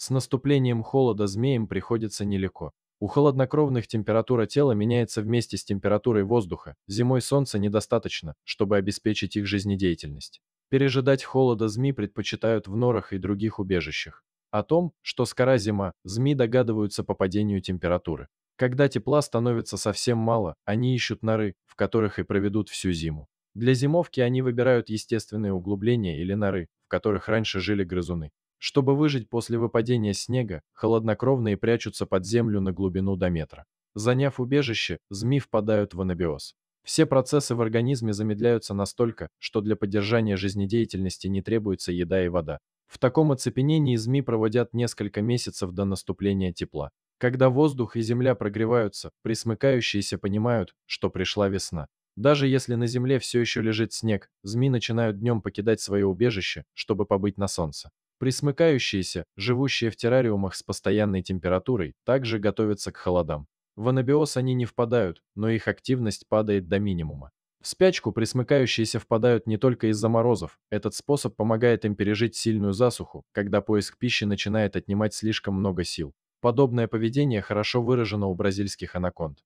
С наступлением холода змеям приходится нелегко. У холоднокровных температура тела меняется вместе с температурой воздуха. Зимой солнца недостаточно, чтобы обеспечить их жизнедеятельность. Пережидать холода змеи предпочитают в норах и других убежищах. О том, что скоро зима, змеи догадываются по падению температуры. Когда тепла становится совсем мало, они ищут норы, в которых и проведут всю зиму. Для зимовки они выбирают естественные углубления или норы, в которых раньше жили грызуны. Чтобы выжить после выпадения снега, холоднокровные прячутся под землю на глубину до метра. Заняв убежище, змеи впадают в анабиоз. Все процессы в организме замедляются настолько, что для поддержания жизнедеятельности не требуется еда и вода. В таком оцепенении змеи проводят несколько месяцев до наступления тепла. Когда воздух и земля прогреваются, присмыкающиеся понимают, что пришла весна. Даже если на земле все еще лежит снег, змеи начинают днем покидать свое убежище, чтобы побыть на солнце. Присмыкающиеся, живущие в террариумах с постоянной температурой, также готовятся к холодам. В анабиоз они не впадают, но их активность падает до минимума. В спячку присмыкающиеся впадают не только из-за морозов. Этот способ помогает им пережить сильную засуху, когда поиск пищи начинает отнимать слишком много сил. Подобное поведение хорошо выражено у бразильских анаконд.